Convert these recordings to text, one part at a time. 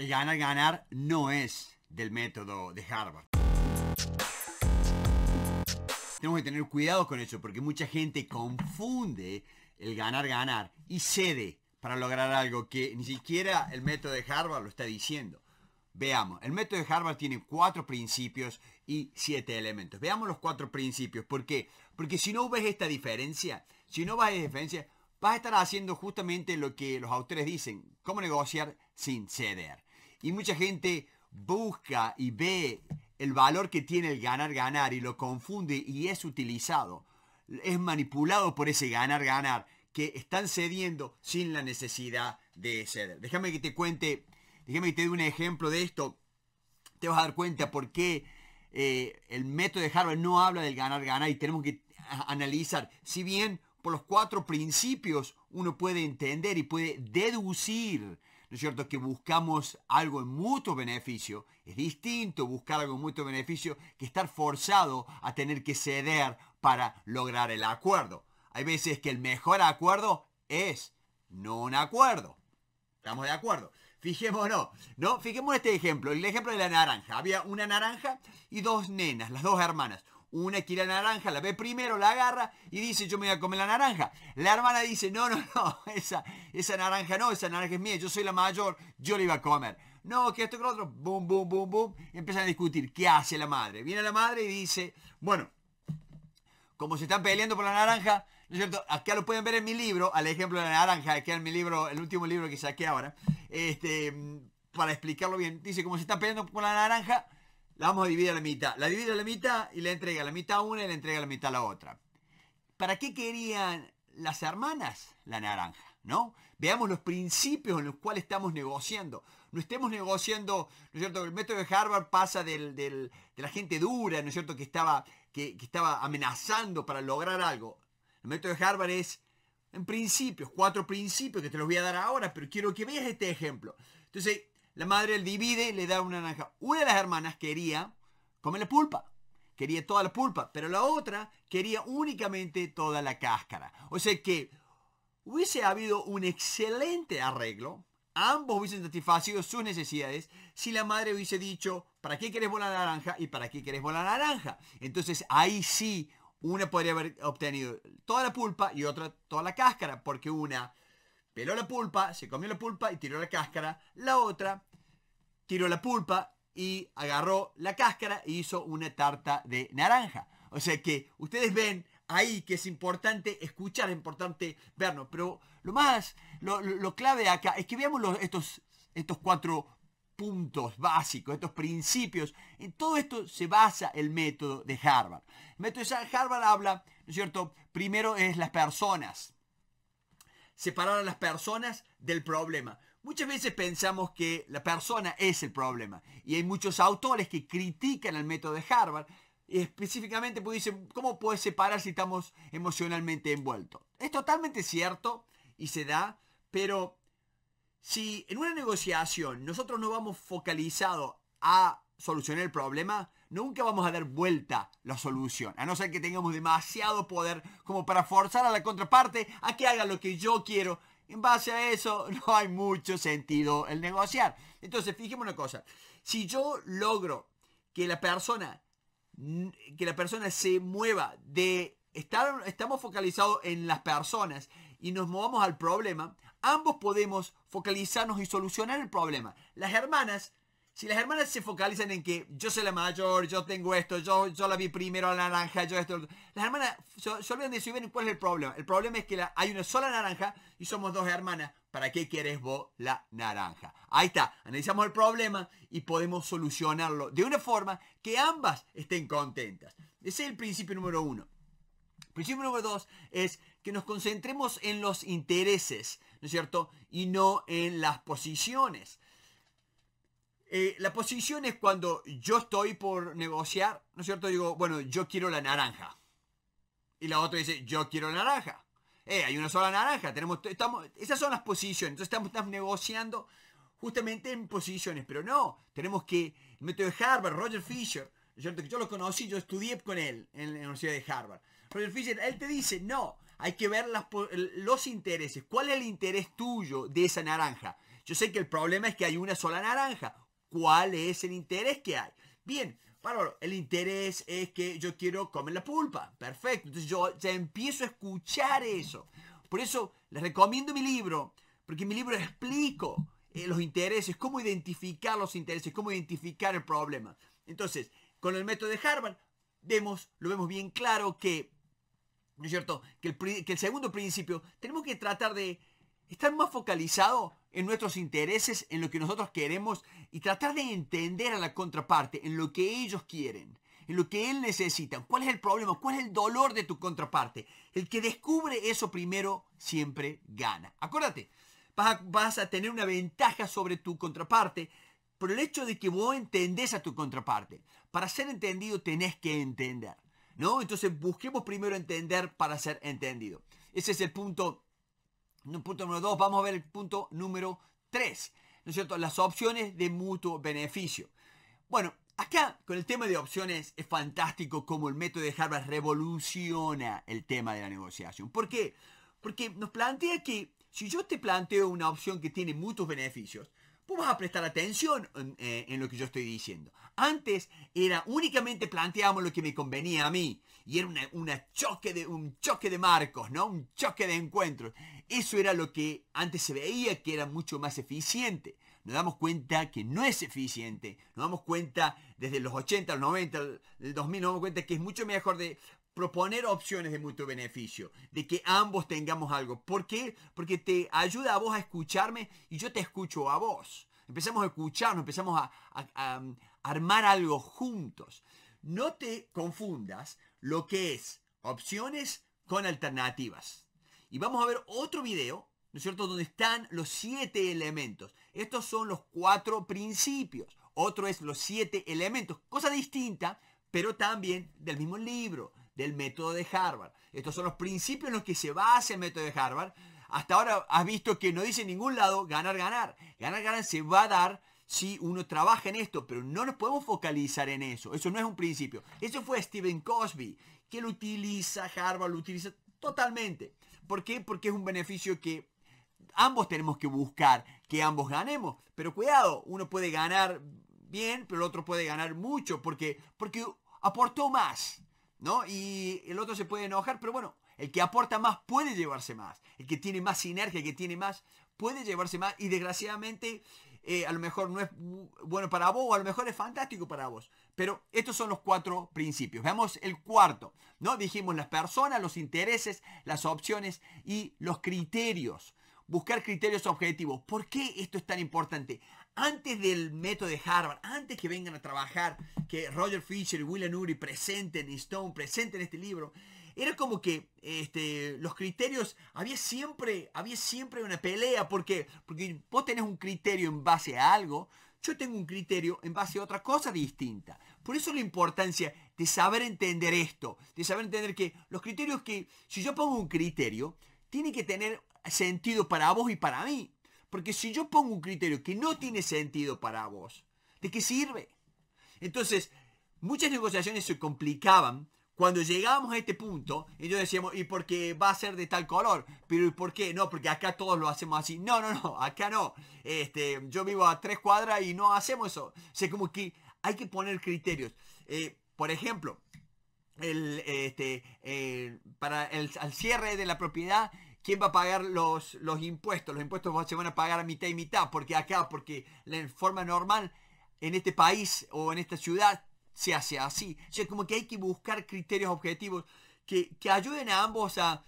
El ganar, ganar no es del método de Harvard. Tenemos que tener cuidado con eso porque mucha gente confunde el ganar, ganar y cede para lograr algo que ni siquiera el método de Harvard lo está diciendo. Veamos, el método de Harvard tiene cuatro principios y siete elementos. Veamos los cuatro principios. ¿Por qué? Porque si no ves esta diferencia, si no vas a diferencia, vas a estar haciendo justamente lo que los autores dicen, cómo negociar sin ceder. Y mucha gente busca y ve el valor que tiene el ganar, ganar y lo confunde y es utilizado, es manipulado por ese ganar, ganar, que están cediendo sin la necesidad de ceder. Déjame que te cuente, déjame que te dé un ejemplo de esto. Te vas a dar cuenta por qué eh, el método de Harvard no habla del ganar, ganar y tenemos que analizar. Si bien por los cuatro principios uno puede entender y puede deducir ¿no es cierto?, que buscamos algo en mutuo beneficio. Es distinto buscar algo en mutuo beneficio que estar forzado a tener que ceder para lograr el acuerdo. Hay veces que el mejor acuerdo es no un acuerdo. ¿Estamos de acuerdo? Fijémonos, ¿no? Fijémonos este ejemplo, el ejemplo de la naranja. Había una naranja y dos nenas, las dos hermanas. Una quiere la naranja, la ve primero, la agarra y dice, yo me voy a comer la naranja. La hermana dice, no, no, no, esa, esa naranja no, esa naranja es mía, yo soy la mayor, yo la iba a comer. No, que esto que lo otro, boom, boom, boom, boom. empiezan a discutir. ¿Qué hace la madre? Viene la madre y dice, bueno, como se están peleando por la naranja, ¿no es cierto? Acá lo pueden ver en mi libro, al ejemplo de la naranja, que en mi libro, el último libro que saqué ahora, este, mm, para explicarlo bien. Dice, como se están peleando por la naranja, la vamos a dividir a la mitad. La divide a la mitad y la entrega la mitad a una y la entrega la mitad a la otra. ¿Para qué querían las hermanas la naranja? ¿No? Veamos los principios en los cuales estamos negociando. No estemos negociando, ¿no es cierto? El método de Harvard pasa de la gente dura, ¿no es cierto?, que estaba, que, que estaba amenazando para lograr algo. El método de Harvard es, en principios, cuatro principios que te los voy a dar ahora, pero quiero que veas este ejemplo. Entonces, la madre le divide, le da una naranja. Una de las hermanas quería comer la pulpa. Quería toda la pulpa, pero la otra quería únicamente toda la cáscara. O sea que hubiese habido un excelente arreglo. Ambos hubiesen satisfacido sus necesidades si la madre hubiese dicho, ¿para qué quieres volar la naranja? ¿Y para qué quieres volar la naranja? Entonces ahí sí, una podría haber obtenido toda la pulpa y otra toda la cáscara, porque una peló la pulpa, se comió la pulpa y tiró la cáscara. La otra tiró la pulpa y agarró la cáscara e hizo una tarta de naranja. O sea que ustedes ven ahí que es importante escuchar, es importante vernos. Pero lo más, lo, clave acá es que veamos los, estos, estos cuatro puntos básicos, estos principios. En todo esto se basa el método de Harvard. El método de Harvard habla, ¿no es cierto? Primero es las personas separar a las personas del problema. Muchas veces pensamos que la persona es el problema y hay muchos autores que critican el método de Harvard y específicamente pues dicen, ¿cómo puedes separar si estamos emocionalmente envueltos? Es totalmente cierto y se da, pero si en una negociación nosotros no vamos focalizado a solucioné el problema, nunca vamos a dar vuelta la solución, a no ser que tengamos demasiado poder como para forzar a la contraparte a que haga lo que yo quiero. En base a eso no hay mucho sentido el negociar. Entonces, fijemos una cosa, si yo logro que la persona que la persona se mueva de estar estamos focalizados en las personas y nos movamos al problema, ambos podemos focalizarnos y solucionar el problema. Las hermanas si las hermanas se focalizan en que yo soy la mayor, yo tengo esto, yo, yo la vi primero la naranja, yo esto, las hermanas se, olvidan de si ven cuál es el problema. El problema es que hay una sola naranja y somos dos hermanas. ¿Para qué quieres vos la naranja? Ahí está, analizamos el problema y podemos solucionarlo de una forma que ambas estén contentas. Ese es el principio número uno. El principio número dos es que nos concentremos en los intereses, ¿no es cierto? Y no en las posiciones. Eh, la posición es cuando yo estoy por negociar, ¿no es cierto? Digo, bueno, yo quiero la naranja. Y la otra dice, yo quiero la naranja. Eh, hay una sola naranja, tenemos, estamos, esas son las posiciones. Entonces estamos, negociando justamente en posiciones, pero no, tenemos que, el método de Harvard, Roger Fisher, yo, yo lo conocí, yo estudié con él en la Universidad de Harvard. Roger Fisher, él te dice, no, hay que ver los intereses. ¿Cuál es el interés tuyo de esa naranja? Yo sé que el problema es que hay una sola naranja cuál es el interés que hay. Bien, bueno, el interés es que yo quiero comer la pulpa. Perfecto. Entonces yo ya empiezo a escuchar eso. Por eso les recomiendo mi libro, porque en mi libro explico eh, los intereses, cómo identificar los intereses, cómo identificar el problema. Entonces, con el método de Harvard, vemos, lo vemos bien claro que, ¿no es cierto?, que el, que el segundo principio, tenemos que tratar de estar más focalizado en nuestros intereses, en lo que nosotros queremos y tratar de entender a la contraparte, en lo que ellos quieren, en lo que él necesita, cuál es el problema, cuál es el dolor de tu contraparte. El que descubre eso primero siempre gana. Acuérdate, vas a, tener una ventaja sobre tu contraparte por el hecho de que vos entendés a tu contraparte. Para ser entendido tenés que entender, ¿no? Entonces busquemos primero entender para ser entendido. Ese es el punto Punto número dos, vamos a ver el punto número 3, ¿no es cierto? Las opciones de mutuo beneficio. Bueno, acá con el tema de opciones es fantástico como el método de Harvard revoluciona el tema de la negociación. ¿Por qué? Porque nos plantea que si yo te planteo una opción que tiene muchos beneficios, vos vas a prestar atención eh, en lo que yo estoy diciendo. Antes era únicamente planteamos lo que me convenía a mí y era una, choque de, un choque de marcos, ¿no? Un choque de encuentros. Eso era lo que antes se veía que era mucho más eficiente. Nos damos cuenta que no es eficiente. Nos damos cuenta desde los 80, los 90, el 2000, nos damos cuenta que es mucho mejor de proponer opciones de mutuo beneficio, de que ambos tengamos algo. ¿Por qué? Porque te ayuda a vos a escucharme y yo te escucho a vos. Empezamos a escucharnos, empezamos a, um, armar algo juntos. No te confundas lo que es opciones con alternativas. Y vamos a ver otro video, ¿no es cierto?, donde están los siete elementos. Estos son los cuatro principios. Otro es los siete elementos. Cosa distinta, pero también del mismo libro, del método de Harvard. Estos son los principios en los que se basa el método de Harvard. Hasta ahora has visto que no dice en ningún lado ganar, ganar. Ganar, ganar se va a dar si uno trabaja en esto, pero no nos podemos focalizar en eso. Eso no es un principio. Eso fue Stephen Cosby, que lo utiliza Harvard, lo utiliza totalmente. ¿Por qué? Porque es un beneficio que ambos tenemos que buscar, que ambos ganemos. Pero cuidado, uno puede ganar bien, pero el otro puede ganar mucho, porque, porque aportó más. ¿no? Y el otro se puede enojar, pero bueno, el que aporta más puede llevarse más. El que tiene más sinergia, el que tiene más, puede llevarse más. Y desgraciadamente, eh, a lo mejor no es bueno para vos, o a lo mejor es fantástico para vos. Pero estos son los cuatro principios. Veamos el cuarto, ¿no? Dijimos las personas, los intereses, las opciones y los criterios. Buscar criterios objetivos. ¿Por qué esto es tan importante? antes del método de Harvard, antes que vengan a trabajar, que Roger Fisher y William Uri presenten y Stone presenten este libro, era como que este, los criterios, había siempre, había siempre una pelea, porque, porque vos tenés un criterio en base a algo, yo tengo un criterio en base a otra cosa distinta. Por eso la importancia de saber entender esto, de saber entender que los criterios que, si yo pongo un criterio, tiene que tener sentido para vos y para mí. Porque si yo pongo un criterio que no tiene sentido para vos, ¿de qué sirve? Entonces, muchas negociaciones se complicaban cuando llegábamos a este punto, Y yo decíamos, ¿y por qué va a ser de tal color? Pero ¿y por qué? No, porque acá todos lo hacemos así. No, no, no, acá no. Este, yo vivo a tres cuadras y no hacemos eso. O como que hay que poner criterios. Eh, por ejemplo, el, este, eh, para el, al cierre de la propiedad ¿Quién va a pagar los, los impuestos? Los impuestos se van a pagar a mitad y mitad, porque acá, porque la forma normal en este país o en esta ciudad se hace así. O sea, como que hay que buscar criterios objetivos que, que ayuden a ambos a,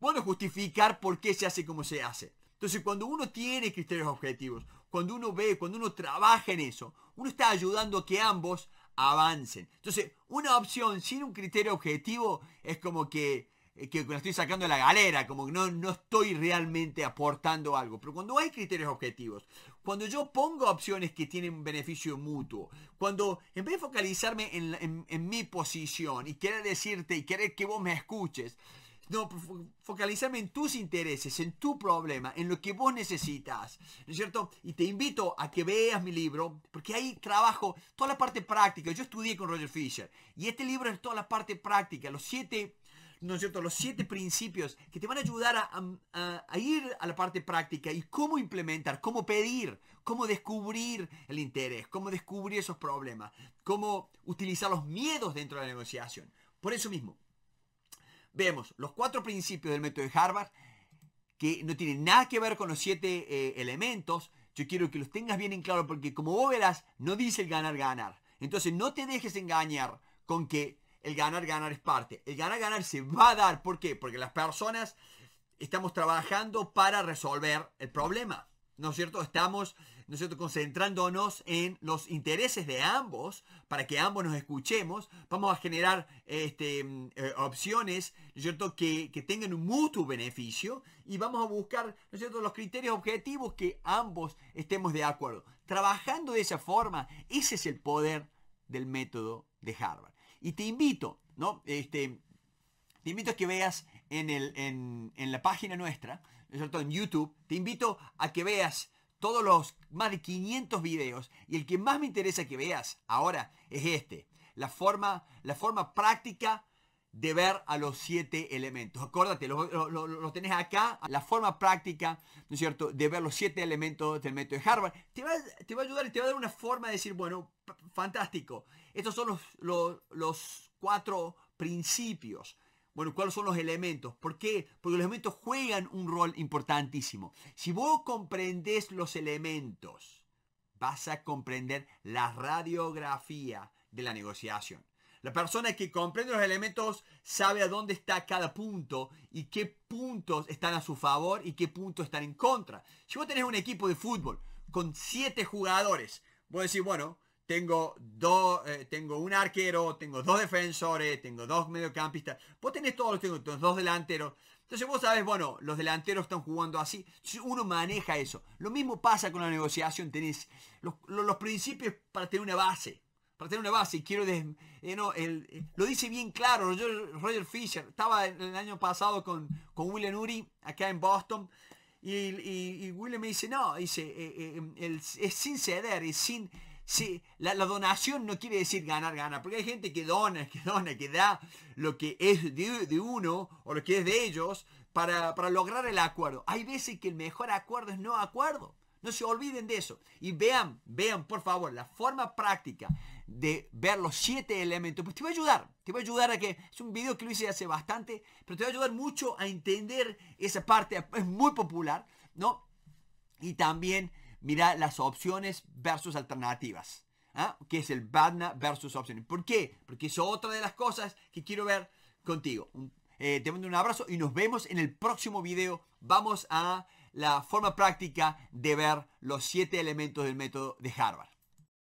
bueno, justificar por qué se hace como se hace. Entonces, cuando uno tiene criterios objetivos, cuando uno ve, cuando uno trabaja en eso, uno está ayudando a que ambos avancen. Entonces, una opción sin un criterio objetivo es como que eh, que la estoy sacando de la galera, como que no, no estoy realmente aportando algo. Pero cuando hay criterios objetivos, cuando yo pongo opciones que tienen beneficio mutuo, cuando en vez de focalizarme en, mi posición y querer decirte y querer que vos me escuches, no, focalizarme en tus intereses, en tu problema, en lo que vos necesitas, ¿no es cierto? Y te invito a que veas mi libro, porque ahí trabajo toda la parte práctica. Yo estudié con Roger Fisher y este libro es toda la parte práctica, los siete ¿no es cierto?, los siete principios que te van a ayudar a, ir a la parte práctica y cómo implementar, cómo pedir, cómo descubrir el interés, cómo descubrir esos problemas, cómo utilizar los miedos dentro de la negociación. Por eso mismo, vemos los cuatro principios del método de Harvard que no tienen nada que ver con los siete eh, elementos. Yo quiero que los tengas bien en claro porque como vos no dice el ganar, ganar. Entonces no te dejes engañar con que el ganar, ganar es parte. El ganar, ganar se va a dar. ¿Por qué? Porque las personas estamos trabajando para resolver el problema. ¿No es cierto? Estamos, concentrándonos en los intereses de ambos para que ambos nos escuchemos. Vamos a generar este, eh, opciones, cierto?, que, que, tengan un mutuo beneficio y vamos a buscar, ¿no cierto?, los criterios objetivos que ambos estemos de acuerdo. Trabajando de esa forma, ese es el poder del método de Harvard. Y te invito, ¿no? Este, te invito a que veas en, la página nuestra, En YouTube, te invito a que veas todos los más de 500 videos y el que más me interesa que veas ahora es este. La forma, la forma práctica de ver a los siete elementos. Acuérdate, lo, tenés acá, la forma práctica, ¿no es cierto?, de ver los siete elementos del método de Harvard. Te va, a ayudar y te va a dar una forma de decir, bueno, fantástico, estos son los, los, los cuatro principios. Bueno, ¿cuáles son los elementos? ¿Por qué? Porque los elementos juegan un rol importantísimo. Si vos comprendés los elementos, vas a comprender la radiografía de la negociación. La persona que comprende los elementos sabe a dónde está cada punto y qué puntos están a su favor y qué puntos están en contra. Si vos tenés un equipo de fútbol con siete jugadores, vos decís, bueno, tengo, eh, tengo un arquero, tengo dos defensores, tengo dos mediocampistas. Vos tenés todos los tengo, dos delanteros. Entonces vos sabés, bueno, los delanteros están jugando así. si uno maneja eso. Lo mismo pasa con la negociación. Tenés los principios para tener una base para tener una base y quiero... Eh, eh, lo dice bien claro, Roger, Roger Fisher, estaba el, año pasado con, William Uri acá en Boston. Y, William me dice, no, dice, eh, em, es sin ceder, es sin... si la, donación no quiere decir ganar, ganar, porque hay gente que dona, que dona, que da lo que es de, uno o lo que es de ellos para, lograr el acuerdo. Hay veces que el mejor acuerdo es no acuerdo. No se olviden de eso. Y vean, vean, por favor, la forma práctica de ver los siete elementos. Pues te va a ayudar. Te va a ayudar a que. Es un video que lo hice hace bastante, pero te va a ayudar mucho a entender esa parte. Es muy popular, ¿no? Y también mira las opciones versus alternativas. ¿ah? Que es el BADNA versus opciones. ¿Por qué? Porque es otra de las cosas que quiero ver contigo. Eh, te mando un abrazo y nos vemos en el próximo video. Vamos a la forma práctica de ver los siete elementos del método de Harvard.